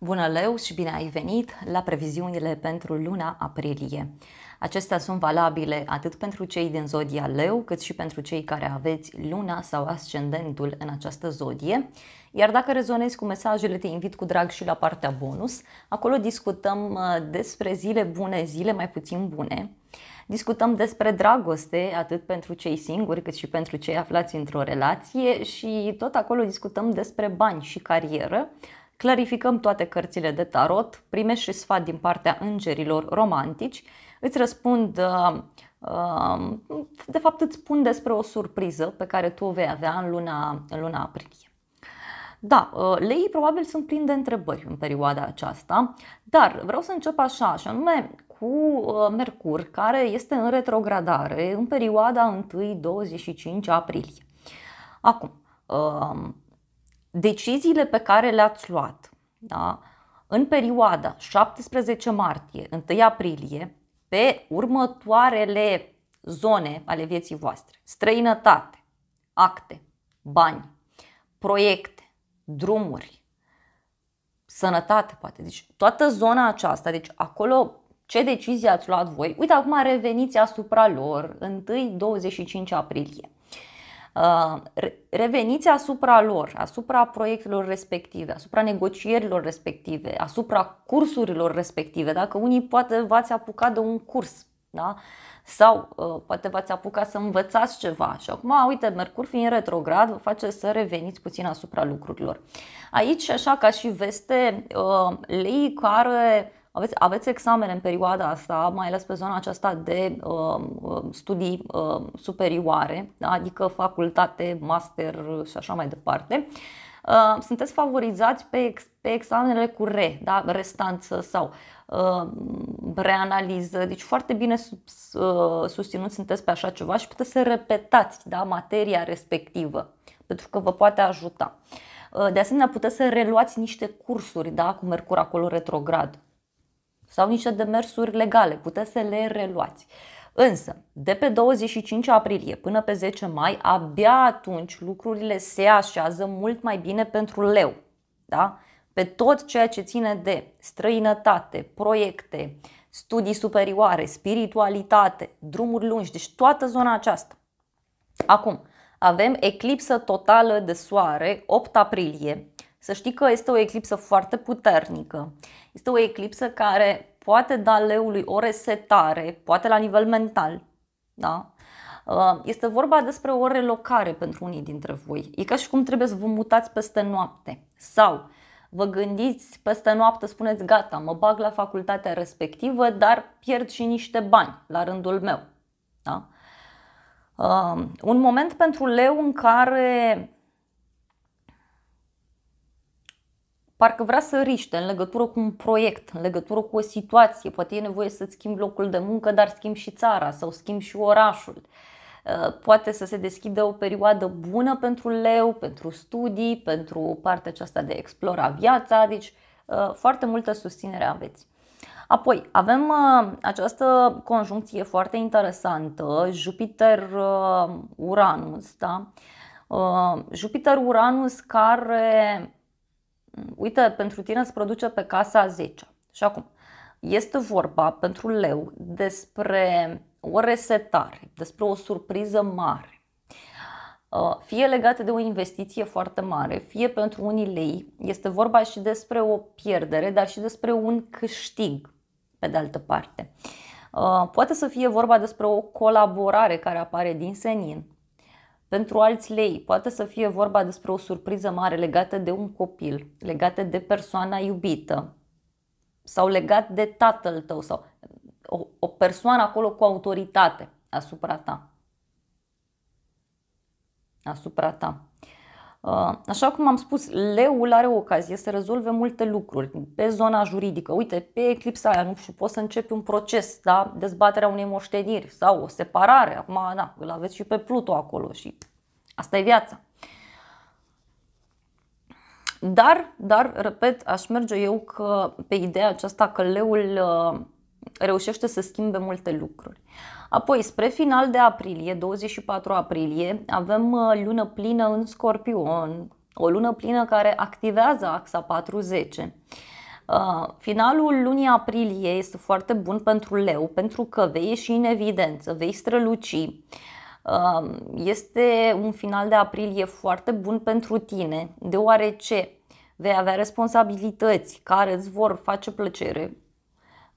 Bună leu și bine ai venit la previziunile pentru luna aprilie. Acestea sunt valabile atât pentru cei din zodia leu, cât și pentru cei care aveți luna sau ascendentul în această zodie. Iar dacă rezonezi cu mesajele, te invit cu drag și la partea bonus. Acolo discutăm uh, despre zile bune, zile mai puțin bune. Discutăm despre dragoste, atât pentru cei singuri, cât și pentru cei aflați într-o relație și tot acolo discutăm despre bani și carieră clarificăm toate cărțile de tarot, primești și sfat din partea îngerilor romantici, îți răspund, uh, uh, de fapt îți spun despre o surpriză pe care tu o vei avea în luna, în luna aprilie. Da, uh, leii probabil sunt plini de întrebări în perioada aceasta, dar vreau să încep așa, și anume cu Mercur, care este în retrogradare în perioada 1-25 aprilie. Acum, deciziile pe care le-ați luat da, în perioada 17 martie, 1 aprilie, pe următoarele zone ale vieții voastre. Străinătate, acte, bani, proiecte, drumuri, sănătate, poate. Deci toată zona aceasta, deci acolo ce decizii ați luat voi, uite acum reveniți asupra lor, 1-25 aprilie. Uh, reveniți asupra lor, asupra proiectelor respective, asupra negocierilor respective, asupra cursurilor respective. Dacă unii poate v-ați apucat de un curs, da? sau uh, poate v-ați apucat să învățați ceva și acum, uite, Mercur fiind retrograd, vă face să reveniți puțin asupra lucrurilor. Aici, așa ca și veste, uh, lei care aveți, aveți examene în perioada asta, mai ales pe zona aceasta de uh, studii uh, superioare, adică facultate, master și așa mai departe. Uh, sunteți favorizați pe, ex, pe examenele cu re, da? restanță sau uh, reanaliză, deci foarte bine sus, uh, susținut sunteți pe așa ceva și puteți să repetați da? materia respectivă, pentru că vă poate ajuta. Uh, de asemenea, puteți să reluați niște cursuri, da, cu Mercur acolo retrograd, sau niște demersuri legale, puteți să le reluați. Însă, de pe 25 aprilie până pe 10 mai, abia atunci lucrurile se așează mult mai bine pentru leu. Da? Pe tot ceea ce ține de străinătate, proiecte, studii superioare, spiritualitate, drumuri lungi, deci toată zona aceasta. Acum, avem eclipsă totală de soare 8 aprilie. Să știi că este o eclipsă foarte puternică. Este o eclipsă care poate da leului o resetare, poate la nivel mental. Da? Uh, este vorba despre o relocare pentru unii dintre voi. E ca și cum trebuie să vă mutați peste noapte sau vă gândiți peste noapte, spuneți gata, mă bag la facultatea respectivă, dar pierd și niște bani la rândul meu. Da? Uh, un moment pentru leu în care parcă vrea să riște în legătură cu un proiect, în legătură cu o situație. Poate e nevoie să-ți schimbi locul de muncă, dar schimbi și țara sau schimbi și orașul. Uh, poate să se deschidă o perioadă bună pentru leu, pentru studii, pentru partea aceasta de explora viața, deci uh, foarte multă susținere aveți. Apoi, avem uh, această conjuncție foarte interesantă, Jupiter-Uranus, da? Jupiter-Uranus care uite, pentru tine îți produce pe casa 10. Și acum, este vorba pentru leu despre o resetare, despre o surpriză mare. Uh, fie legată de o investiție foarte mare, fie pentru unii lei, este vorba și despre o pierdere, dar și despre un câștig, pe de altă parte. Uh, poate să fie vorba despre o colaborare care apare din senin, pentru alți lei poate să fie vorba despre o surpriză mare legată de un copil, legată de persoana iubită sau legat de tatăl tău sau o, o persoană acolo cu autoritate asupra ta. Asupra ta. Uh, așa cum am spus, leul are o ocazie să rezolve multe lucruri pe zona juridică. Uite, pe eclipsa aia, nu știu, poți să începi un proces, da? dezbaterea unei moșteniri sau o separare. Acum, da, îl aveți și pe Pluto acolo și asta e viața. Dar, dar, repet, aș merge eu că pe ideea aceasta că leul uh, reușește să schimbe multe lucruri. Apoi, spre final de aprilie, 24 aprilie, avem uh, lună plină în Scorpion, o lună plină care activează axa 40. Uh, finalul lunii aprilie este foarte bun pentru leu, pentru că vei ieși în evidență, vei străluci. Uh, este un final de aprilie foarte bun pentru tine, deoarece vei avea responsabilități care îți vor face plăcere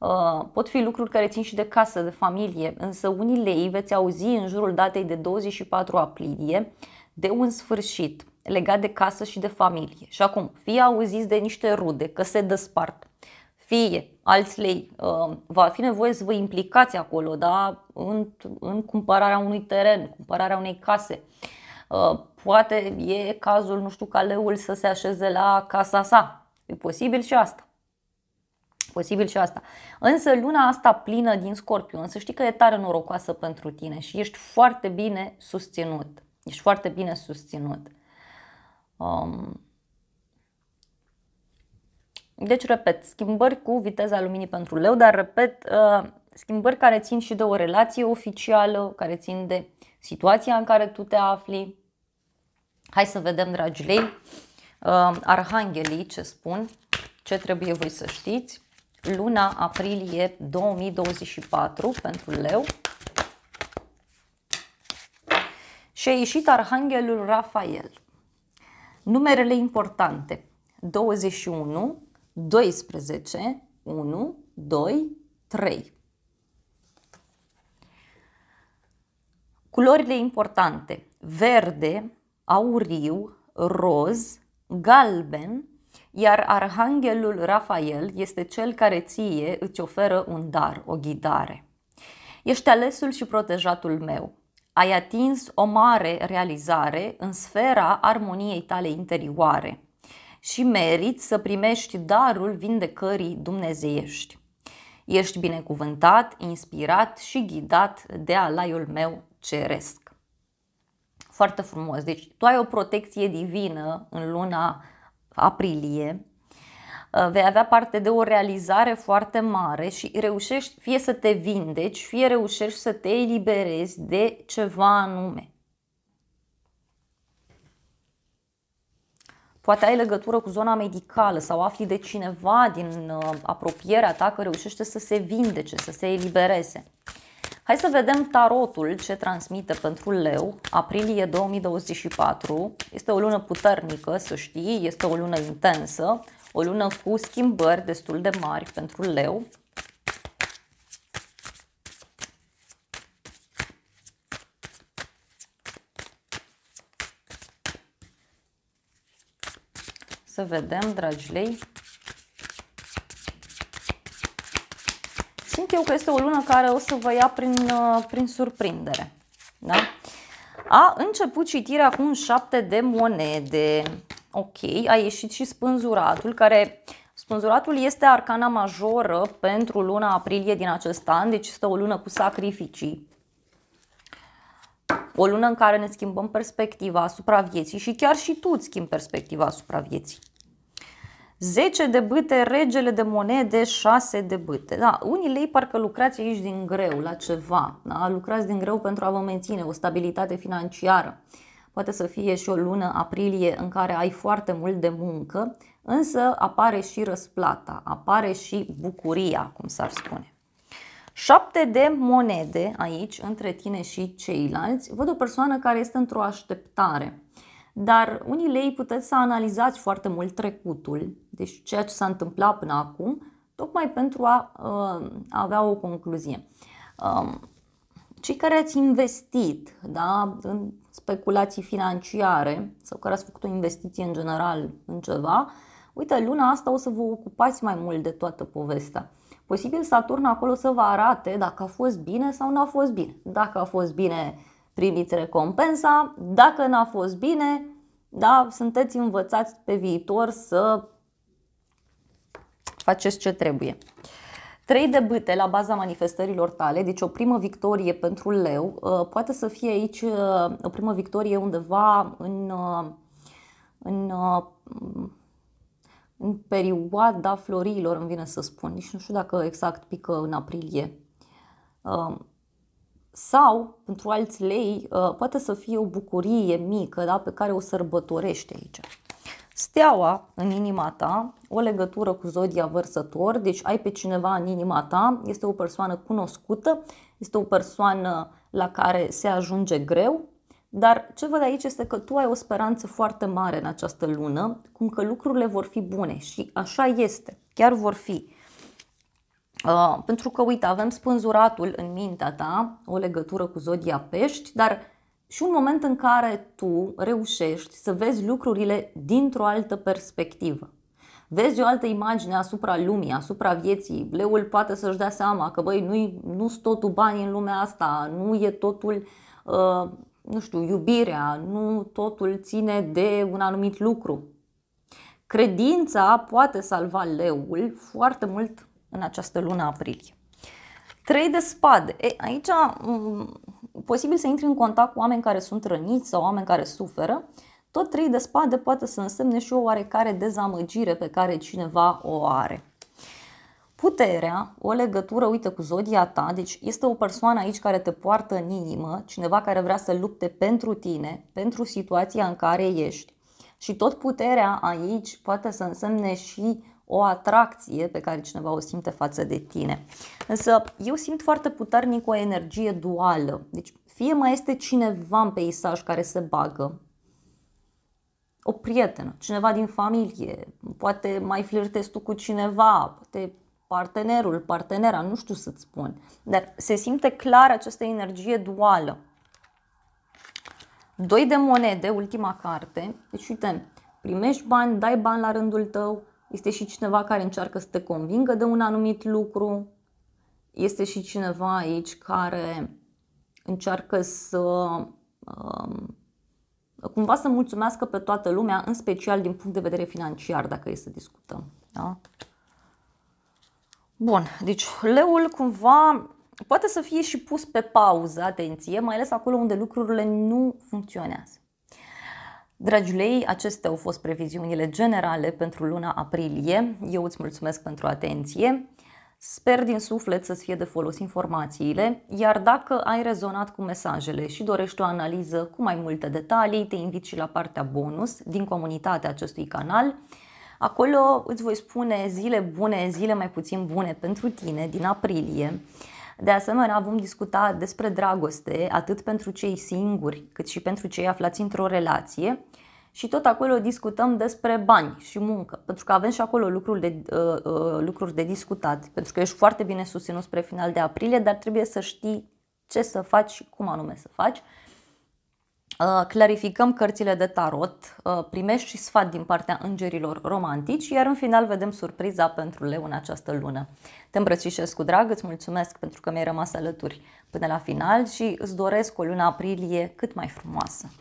Uh, pot fi lucruri care țin și de casă, de familie, însă unii lei veți auzi în jurul datei de 24 aprilie de un sfârșit legat de casă și de familie. Și acum, fie auziți de niște rude că se despart, fie alți lei, uh, va fi nevoie să vă implicați acolo da? în, în cumpărarea unui teren, cumpărarea unei case. Uh, poate e cazul, nu știu, ca leul să se așeze la casa sa. E posibil și asta. Posibil și asta. Însă luna asta plină din Scorpion, să știi că e tare norocoasă pentru tine și ești foarte bine susținut. Ești foarte bine susținut. Um, deci, repet, schimbări cu viteza luminii pentru leu, dar, repet, uh, schimbări care țin și de o relație oficială, care țin de situația în care tu te afli. Hai să vedem, dragi lei, uh, arhanghelii ce spun, ce trebuie voi să știți luna aprilie 2024 pentru leu. Și a ieșit Arhanghelul Rafael. Numerele importante 21, 12, 1, 2, 3. Culorile importante verde, auriu, roz, galben, iar arhanghelul Rafael este cel care ție îți oferă un dar, o ghidare. Ești alesul și protejatul meu. Ai atins o mare realizare în sfera armoniei tale interioare și meriți să primești darul vindecării dumnezeiești. Ești binecuvântat, inspirat și ghidat de alaiul meu ceresc. Foarte frumos. Deci tu ai o protecție divină în luna aprilie, uh, vei avea parte de o realizare foarte mare și reușești fie să te vindeci, fie reușești să te eliberezi de ceva anume. Poate ai legătură cu zona medicală sau afli de cineva din uh, apropierea ta că reușește să se vindece, să se elibereze. Hai să vedem tarotul ce transmite pentru leu, aprilie 2024. Este o lună puternică, să știi, este o lună intensă, o lună cu schimbări destul de mari pentru leu. Să vedem, dragi lei, zic eu că este o lună care o să vă ia prin, uh, prin surprindere. Da? A început citirea cu un șapte de monede. Ok, a ieșit și spânzuratul, care spânzuratul este arcana majoră pentru luna aprilie din acest an, deci este o lună cu sacrificii. O lună în care ne schimbăm perspectiva asupra vieții și chiar și tu îți schimbi perspectiva asupra vieții. 10 de bâte, regele de monede, 6 de bâte. Da, unii lei parcă lucrați aici din greu la ceva, da? lucrați din greu pentru a vă menține o stabilitate financiară. Poate să fie și o lună aprilie în care ai foarte mult de muncă, însă apare și răsplata, apare și bucuria, cum s-ar spune. 7 de monede aici, între tine și ceilalți, văd o persoană care este într-o așteptare dar unii lei puteți să analizați foarte mult trecutul, deci ceea ce s-a întâmplat până acum, tocmai pentru a, a uh, avea o concluzie. Um, cei care ați investit da, în speculații financiare sau care ați făcut o investiție în general în ceva, uite, luna asta o să vă ocupați mai mult de toată povestea. Posibil Saturn acolo să vă arate dacă a fost bine sau nu a fost bine. Dacă a fost bine, primiți recompensa. Dacă n-a fost bine, da, sunteți învățați pe viitor să faceți ce trebuie. Trei de bâte la baza manifestărilor tale, deci o primă victorie pentru leu, uh, poate să fie aici uh, o primă victorie undeva în, uh, în, în perioada florilor, îmi vine să spun, nici nu știu dacă exact pică în aprilie sau pentru alți lei uh, poate să fie o bucurie mică da, pe care o sărbătorești aici. Steaua în inima ta, o legătură cu zodia vărsător, deci ai pe cineva în inima ta, este o persoană cunoscută, este o persoană la care se ajunge greu, dar ce văd aici este că tu ai o speranță foarte mare în această lună, cum că lucrurile vor fi bune și așa este, chiar vor fi. Uh, pentru că, uite, avem spânzuratul în mintea ta, o legătură cu zodia pești, dar și un moment în care tu reușești să vezi lucrurile dintr-o altă perspectivă. Vezi o altă imagine asupra lumii, asupra vieții. Leul poate să-și dea seama că, băi, nu-i, nu-s totul bani în lumea asta, nu e totul, uh, nu știu, iubirea, nu totul ține de un anumit lucru. Credința poate salva leul foarte mult în această lună aprilie. Trei de spade. E, aici mm, posibil să intri în contact cu oameni care sunt răniți sau oameni care suferă. Tot trei de spade poate să însemne și o oarecare dezamăgire pe care cineva o are. Puterea, o legătură, uite, cu zodia ta, deci este o persoană aici care te poartă în inimă, cineva care vrea să lupte pentru tine, pentru situația în care ești. Și tot puterea aici poate să însemne și o atracție pe care cineva o simte față de tine. Însă eu simt foarte puternic o energie duală. Deci fie mai este cineva în peisaj care se bagă, o prietenă, cineva din familie, poate mai flirtezi tu cu cineva, poate partenerul, partenera, nu știu să-ți spun. Dar se simte clar această energie duală. Doi de monede, ultima carte. Deci uite, primești bani, dai bani la rândul tău, este și cineva care încearcă să te convingă de un anumit lucru, este și cineva aici care încearcă să um, cumva să mulțumească pe toată lumea, în special din punct de vedere financiar, dacă e să discutăm. Da? Bun, deci leul cumva poate să fie și pus pe pauză, atenție, mai ales acolo unde lucrurile nu funcționează. Dragilei, acestea au fost previziunile generale pentru luna aprilie. Eu îți mulțumesc pentru atenție. Sper din suflet să-ți fie de folos informațiile, iar dacă ai rezonat cu mesajele și dorești o analiză cu mai multe detalii, te invit și la partea bonus din comunitatea acestui canal. Acolo îți voi spune zile bune, zile mai puțin bune pentru tine din aprilie. De asemenea, vom discuta despre dragoste, atât pentru cei singuri, cât și pentru cei aflați într-o relație. Și tot acolo discutăm despre bani și muncă, pentru că avem și acolo lucruri de, uh, uh, lucruri de discutat, pentru că ești foarte bine susținut spre final de aprilie, dar trebuie să știi ce să faci și cum anume să faci. Uh, Uh, clarificăm cărțile de tarot, uh, primești și sfat din partea îngerilor romantici, iar în final vedem surpriza pentru leu în această lună. Te îmbrățișez cu drag, îți mulțumesc pentru că mi-ai rămas alături până la final și îți doresc o lună aprilie cât mai frumoasă.